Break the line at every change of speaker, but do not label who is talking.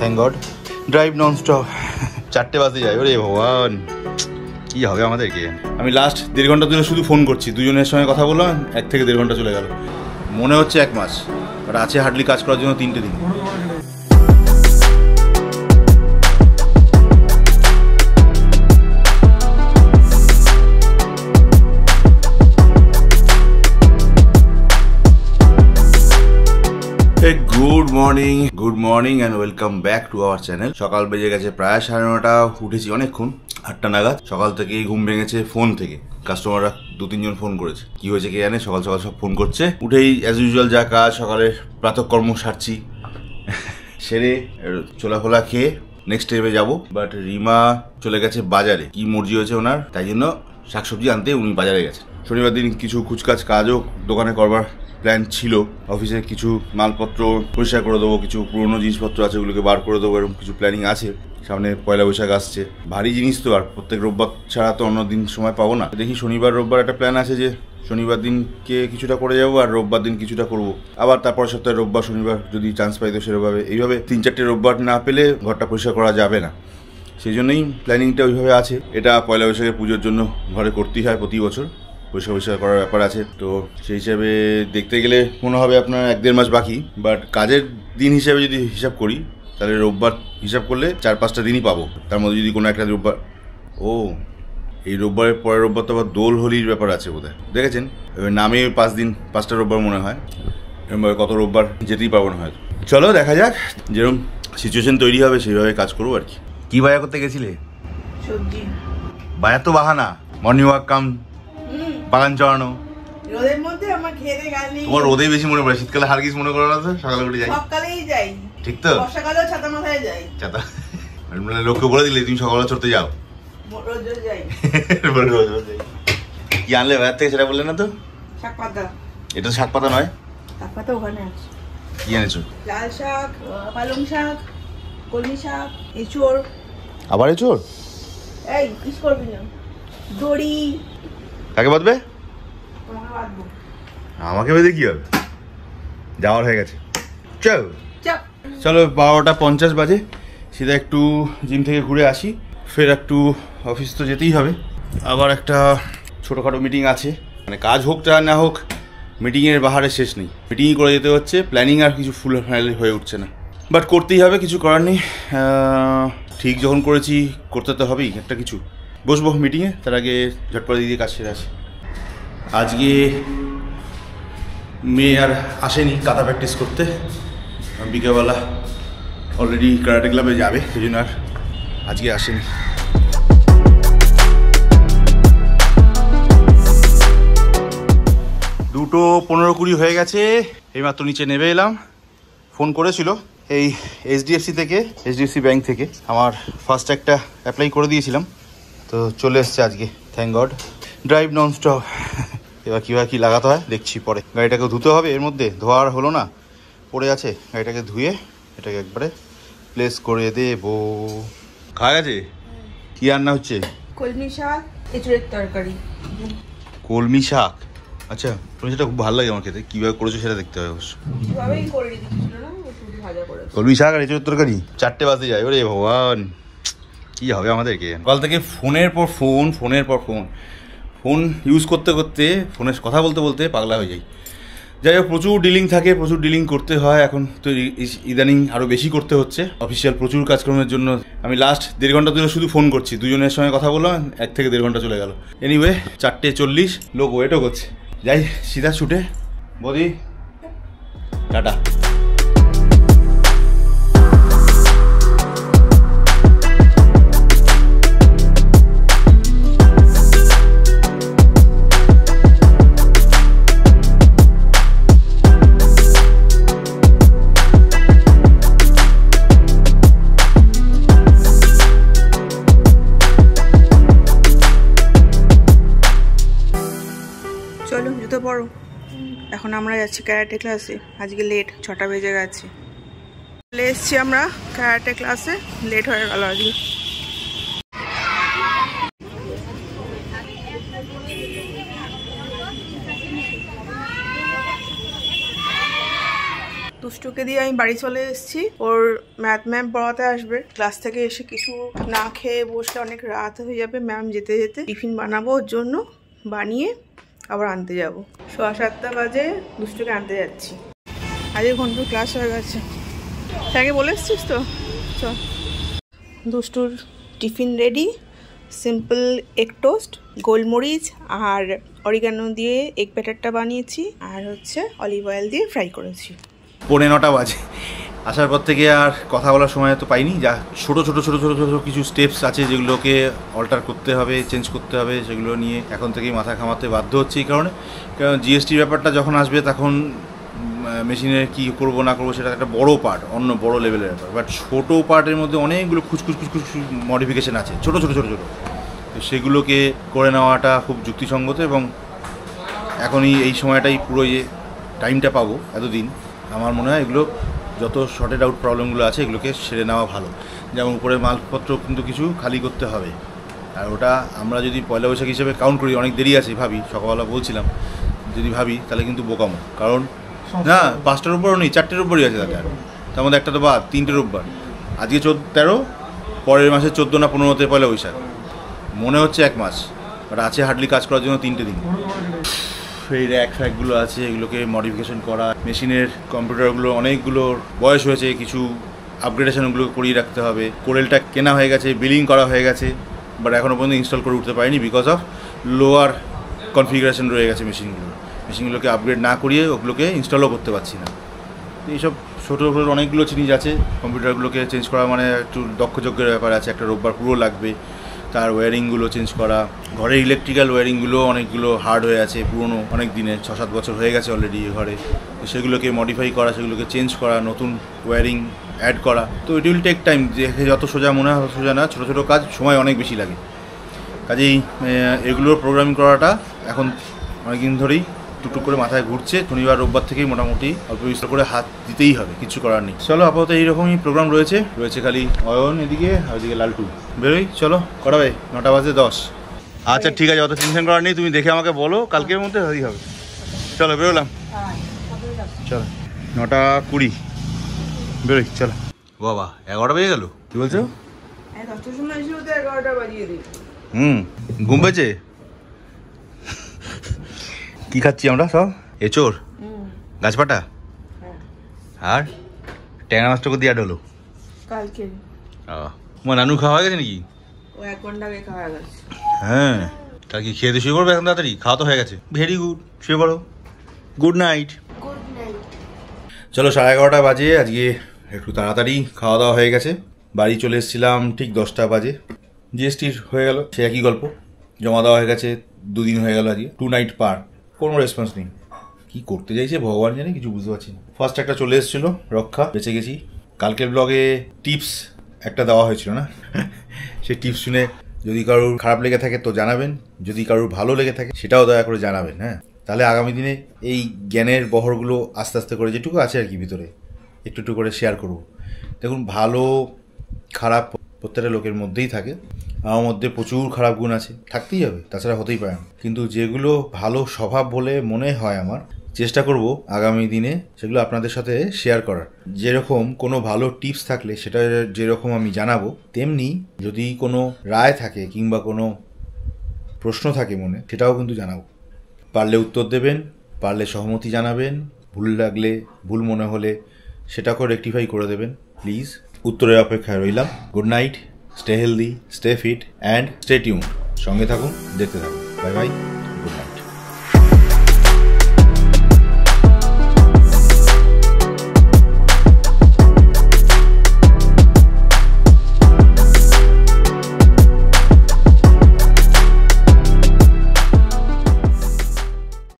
Thank God drive non stop চারটে বাজে যায় ওরে ভগবান কী হবে আমাদেরকে আমি লাস্ট দেড় ঘন্টা দুজনে শুধু ফোন করছি দুজনের সঙ্গে কথা বললাম এক থেকে দেড় ঘন্টা চলে গেল মনে হচ্ছে এক মাস আর আছে হার্ডলি কাজ করার জন্য তিনটে দিন morning good morning and welcome back to our channel সকাল বেজে গেছে প্রায় সাড়ে নটা উঠেছি অনেকক্ষণ আটটা নাগাদ সকাল থেকেই ঘুম ভেঙেছে ফোন থেকে কাস্টমাররা দু তিনজন ফোন করেছে কি হয়েছে কে জানে সকাল সকাল সব ফোন করছে উঠেই অ্যাজ ইউজুয়াল যা কাজ সকালের প্রাতকর্ম সারছি সেরে চোলাফোলা খেয়ে নেক্সট স্টেপে যাব বাট রিমা চলে গেছে বাজারে কি মর্জি হয়েছে ওনার তাই জন্য শাকসবজি আনতে উনি বাজারে গেছেন শনিবার দিন কিছু কুচকাজ কাজও দোকানে করবার প্ল্যান ছিল অফিসে কিছু মালপত্র পরিষ্কার করে দেবো কিছু পুরনো জিনিসপত্র আছে ওগুলোকে বার করে দেবো এরকম কিছু প্ল্যানিং আছে সামনে পয়লা বৈশাখ আসছে ভারী জিনিস তো আর প্রত্যেক রোববার ছাড়া তো অন্য দিন সময় পাবো না দেখি শনিবার রোববার একটা প্ল্যান আছে যে শনিবার দিনকে কিছুটা করে যাবো আর রোববার দিন কিছুটা করব আবার তারপর সপ্তাহে রোববার শনিবার যদি চান্স পাই তো সেরকমভাবে এইভাবে তিন চারটে রোববার না পেলে ঘরটা পরিষ্কার করা যাবে না সেই জন্যই প্ল্যানিংটা ওইভাবে আছে এটা পয়লা বৈশাখের পুজোর জন্য ঘরে করতেই হয় প্রতি বছর পরিষ্কার পরিষ্কার করার ব্যাপার আছে তো সেই হিসাবে দেখতে গেলে মনে হবে আপনার এক দেড় মাস বাকি বাট কাজের দিন হিসাবে যদি হিসাব করি তাহলে রোববার হিসাব করলে চার পাঁচটা দিনই পাবো তার মধ্যে যদি কোনো একটা রোববার ও এই রোববারের পরের রোববার তো আবার দোল হোলির ব্যাপার আছে বোধহয় দেখেছেন এবার নামে পাঁচ দিন পাঁচটা রোববার মনে হয় এরমভাবে কত রোববার যেতেই পারবো না হয়তো চলো দেখা যাক যেরকম সিচুয়েশন তৈরি হবে সেইভাবে কাজ করবো আর কি কী বাজার করতে গেছিলে সবজি বাজার তো বাহানা মর্নিং ওয়াক কাম বাগান চড়ানো তোমার রোদে বেশি মনে পড়ে শীতকালে কিছু মনে করো না তো সকালে উঠে যাই যাই ঠিক তো ছাতা মাথায় যাই ছাতা মানে বলে দিলে তুমি সকালে চড়তে যাও রোজ যাই কি আনলে বাজার থেকে সেটা বললে না তো শাক পাতা এটা শাক পাতা নয় শাক পাতা কি লাল শাক পালং শাক কলমি শাক আবার এঁচোড় এই করবি না দড়ি কাকে বাঁধবে আমাকে বেঁধে কি হবে যাওয়ার হয়ে গেছে চল চলো বারোটা পঞ্চাশ বাজে সেটা একটু জিম থেকে ঘুরে আসি ফের একটু অফিস তো যেতেই হবে আবার একটা ছোটোখাটো মিটিং আছে মানে কাজ হোক যা না হোক মিটিংয়ের বাহারে শেষ নেই মিটিংই করে যেতে হচ্ছে প্ল্যানিং আর কিছু ফুল ফাইনালি হয়ে উঠছে না বাট করতেই হবে কিছু করার নেই ঠিক যখন করেছি করতে তো হবেই একটা কিছু বসবো মিটিংয়ে তার আগে ঝটপট দিদি কাজ সেরে আসি আজকে মেয়ে আর আসেনি কাদা প্র্যাকটিস করতে বিকেলবেলা অলরেডি কারাটে ক্লাবে যাবে সেই জন্য আর আজকে আসেনি দুটো পনেরো কুড়ি হয়ে গেছে এইমাত্র নিচে নেমে এলাম ফোন করেছিল এই এইচডিএফসি থেকে এইচডিএফসি ব্যাংক থেকে আমার ফার্স্ট একটা অ্যাপ্লাই করে দিয়েছিলাম তো চলে এসছে আজকে thank God drive non stop এবার কীভাবে কী লাগাতে হয় দেখছি পরে গাড়িটাকে ধুতে হবে এর মধ্যে ধোয়ার হলো না পড়ে আছে গাড়িটাকে ধুয়ে এটাকে একবারে প্লেস করে দেবো খাওয়া গেছে হ্যাঁ। কী রান্না হচ্ছে কলমি শাক এঁচুড়ের তরকারি কলমি শাক আচ্ছা কলমি সেটা খুব ভালো লাগে আমার খেতে কীভাবে করেছো সেটা দেখতে হবে অবশ্য কলমি শাক আর এঁচুড়ের তরকারি চারটে বাসে যায় ওরে ভগবান কি হবে আমাদেরকে কাল থেকে ফোনের পর ফোন ফোনের পর ফোন ফোন ইউজ করতে করতে ফোনের কথা বলতে বলতে পাগলা হয়ে যাই যাই হোক প্রচুর ডিলিং থাকে প্রচুর ডিলিং করতে হয় এখন তো ইদানিং আরও বেশি করতে হচ্ছে অফিসিয়াল প্রচুর কাজকর্মের জন্য আমি লাস্ট দেড় ঘন্টা ধরে শুধু ফোন করছি দুজনের সঙ্গে কথা বললাম এক থেকে দেড় ঘন্টা চলে গেল এনিওয়ে চারটে চল্লিশ লোক ওয়েটও করছে যাই সিধা ছুটে বদি টাটা যাচ্ছি ক্যারাটে ক্লাসে আজকে লেট ছটা বেজে গেছে চলে এসছি আমরা ক্যারাটে ক্লাসে লেট হয়ে গেল আজকে দুষ্টুকে দিয়ে আমি বাড়ি চলে এসেছি ওর ম্যাথ ম্যাম পড়াতে আসবে ক্লাস থেকে এসে কিছু না খেয়ে বসলে অনেক রাত হয়ে যাবে ম্যাম যেতে যেতে টিফিন বানাবো ওর জন্য বানিয়ে আবার আনতে যাব সোয়া সাতটা বাজে দুষ্টুকে আনতে যাচ্ছি আজকে ঘন্টুর ক্লাস হয়ে গেছে তাকে বলে এসছিস তো চ দুষ্টুর tiffin ready simple egg toast গোলমরিচ আর অরিগানো দিয়ে এগ ব্যাটারটা বানিয়েছি আর হচ্ছে অলিভ অয়েল দিয়ে ফ্রাই করেছি পনেরোটা নটা বাজে আসার পর থেকে আর কথা বলার সময় তো পাইনি যা ছোটো ছোটো ছোটো ছোটো ছোটো কিছু স্টেপস আছে যেগুলোকে অল্টার করতে হবে চেঞ্জ করতে হবে সেগুলো নিয়ে এখন থেকেই মাথা ঘামাতে বাধ্য হচ্ছে এই কারণে কারণ জিএসটি ব্যাপারটা যখন আসবে তখন মেশিনের কি করব না করব সেটা একটা বড় পার্ট অন্য বড় লেভেলের ব্যাপার বাট ছোটো পার্টের মধ্যে অনেকগুলো খুচখুচ খুচখুচ মডিফিকেশান আছে ছোটো ছোটো ছোটো ছোটো তো সেগুলোকে করে নেওয়াটা খুব যুক্তিসঙ্গত এবং এখনই এই সময়টাই পুরো যে ইয়ে, টাইমটা পাবো এতদিন আমার মনে হয় এগুলো যত শর্টেড আউট প্রবলেমগুলো আছে এগুলোকে সেরে নেওয়া ভালো যেমন উপরে মালপত্র কিন্তু কিছু খালি করতে হবে আর ওটা আমরা যদি পয়লা বৈশাখ হিসেবে কাউন্ট করি অনেক দেরি আছে ভাবি সকালবেলা বলছিলাম যদি ভাবি তাহলে কিন্তু বোকামো কারণ না পাঁচটার উপরও নেই চারটের উপরই আছে তাকে আর তার মধ্যে একটা তো বাদ তিনটে রোববার আজকে চোদ্দ তেরো পরের মাসে চোদ্দো না পনেরোতে পয়লা বৈশাখ মনে হচ্ছে এক মাস বাট আছে হার্ডলি কাজ করার জন্য তিনটে দিন এই র্যাক ফ্যাকগুলো আছে এগুলোকে মডিফিকেশন করা মেশিনের কম্পিউটারগুলো অনেকগুলোর বয়স হয়েছে কিছু আপগ্রেডেশনগুলো করিয়ে রাখতে হবে কোরেলটা কেনা হয়ে গেছে বিলিং করা হয়ে গেছে বাট এখনও পর্যন্ত ইনস্টল করে উঠতে পারিনি বিকজ অফ লোয়ার কনফিগারেশন রয়ে গেছে মেশিনগুলো মেশিনগুলোকে আপগ্রেড না করিয়ে ওগুলোকে ইনস্টলও করতে পারছি না এইসব ছোটো ছোটো অনেকগুলো জিনিস আছে কম্পিউটারগুলোকে চেঞ্জ করা মানে একটু দক্ষযজ্ঞের ব্যাপার আছে একটা রোববার পুরো লাগবে তার ওয়্যারিংগুলো চেঞ্জ করা ঘরের ইলেকট্রিক্যাল ওয়্যারিংগুলো অনেকগুলো হার্ড হয়ে আছে পুরনো অনেক দিনের ছ সাত বছর হয়ে গেছে অলরেডি ঘরে সেগুলোকে মডিফাই করা সেগুলোকে চেঞ্জ করা নতুন ওয়্যারিং অ্যাড করা তো ইট উইল টেক টাইম যে যত সোজা মনে হয় সোজা না ছোটো ছোটো কাজ সময় অনেক বেশি লাগে কাজেই এগুলোর প্রোগ্রামিং করাটা এখন অনেকদিন ধরেই টুকটুক করে মাথায় ঘুরছে শনিবার রোববার থেকেই মোটামুটি অল্প বিস্তর করে হাত দিতেই হবে কিছু করার নেই চলো আপাতত এইরকমই প্রোগ্রাম রয়েছে রয়েছে খালি অয়ন এদিকে আর ওইদিকে লালটু বেরোই চলো কটা ভাই নটা বাজে দশ আচ্ছা ঠিক আছে অত টেনশন করার নেই তুমি দেখে আমাকে বলো কালকের মধ্যে হই হবে চলো বেরোলাম চলো নটা কুড়ি বেরোই চলো বাবা এগারোটা বেজে গেল কি বলছো হ্যাঁ, হুম ঘুম পেয়েছে কি খাচ্ছি আমরা সব এচোর গাছপাটা হ্যাঁ। আর ট্যাংরা মাছটা দিয়ে আডলো কালকে ও তোমার নানু খাওয়া হয়ে গেছে নাকি ও এক ঘন্টা আগে খাওয়া হয়ে গেছে হ্যাঁ তা কি খেয়ে দিয়ে শুয়ে পড়বে এখন তাড়াতাড়ি খাওয়া তো হয়ে গেছে ভেরি গুড শুয়ে পড়ো গুড নাইট চলো সাড়ে এগারোটা বাজে আজকে একটু তাড়াতাড়ি খাওয়া দাওয়া হয়ে গেছে বাড়ি চলে এসেছিলাম ঠিক দশটা বাজে জিএসটির হয়ে গেল সে একই গল্প জমা দেওয়া হয়ে গেছে দুদিন হয়ে গেল আজকে টু নাইট পার কোনো রেসপন্স নেই কী করতে চাইছে ভগবান জানে কিছু বুঝতে পারছি না ফার্স্ট একটা চলে এসেছিলো রক্ষা বেঁচে গেছি কালকের ব্লগে টিপস একটা দেওয়া হয়েছিল না সেই টিপস শুনে যদি কারোর খারাপ লেগে থাকে তো জানাবেন যদি কারোর ভালো লেগে থাকে সেটাও দয়া করে জানাবেন হ্যাঁ তাহলে আগামী দিনে এই জ্ঞানের বহরগুলো আস্তে আস্তে করে যেটুকু আছে আর কি ভিতরে একটু একটু করে শেয়ার করব দেখুন ভালো খারাপ প্রত্যেকটা লোকের মধ্যেই থাকে আমার মধ্যে প্রচুর খারাপ গুণ আছে থাকতেই হবে তাছাড়া হতেই পারে না কিন্তু যেগুলো ভালো স্বভাব বলে মনে হয় আমার চেষ্টা করব আগামী দিনে সেগুলো আপনাদের সাথে শেয়ার করার যেরকম কোনো ভালো টিপস থাকলে সেটা যেরকম আমি জানাবো তেমনি যদি কোনো রায় থাকে কিংবা কোনো প্রশ্ন থাকে মনে সেটাও কিন্তু জানাবো পারলে উত্তর দেবেন পারলে সহমতি জানাবেন ভুল লাগলে ভুল মনে হলে সেটাকেও রেক্টিফাই করে দেবেন প্লিজ উত্তরের অপেক্ষায় রইলাম good night stay healthy stay fit and stay tune সঙ্গে থাকুন দেখতে থাকুন বাই বাই গুড নাইট